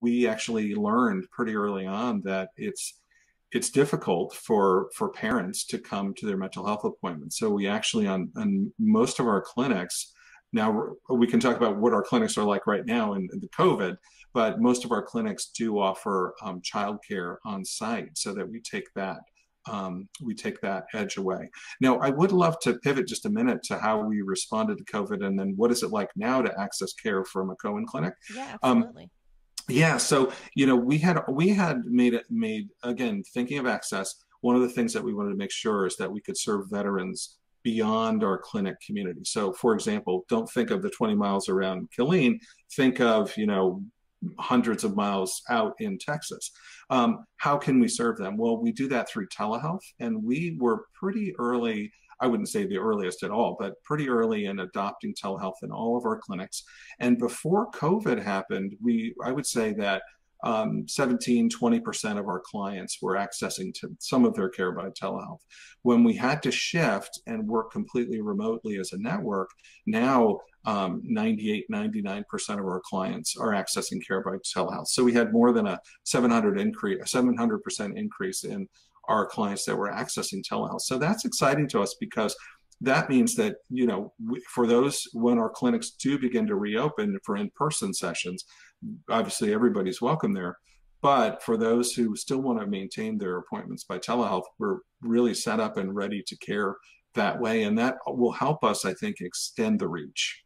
we actually learned pretty early on that it's it's difficult for for parents to come to their mental health appointments. So we actually on, on most of our clinics now we can talk about what our clinics are like right now in, in the COVID, but most of our clinics do offer um, childcare on site so that we take that um, we take that edge away. Now, I would love to pivot just a minute to how we responded to COVID and then what is it like now to access care from a Cohen clinic? Yeah, um, absolutely. Um, yeah, so you know we had we had made it made again thinking of access. One of the things that we wanted to make sure is that we could serve veterans beyond our clinic community. So, for example, don't think of the 20 miles around Killeen. Think of you know hundreds of miles out in Texas. Um, how can we serve them? Well, we do that through telehealth, and we were pretty early. I wouldn't say the earliest at all, but pretty early in adopting telehealth in all of our clinics. And before COVID happened, we I would say that um, 17, 20% of our clients were accessing to some of their care by telehealth. When we had to shift and work completely remotely as a network, now um, 98, 99% of our clients are accessing care by telehealth. So we had more than a 700 increase, a 700% increase in our clients that were accessing telehealth. So that's exciting to us because that means that you know for those when our clinics do begin to reopen for in-person sessions obviously everybody's welcome there. But for those who still want to maintain their appointments by telehealth, we're really set up and ready to care that way. And that will help us, I think, extend the reach.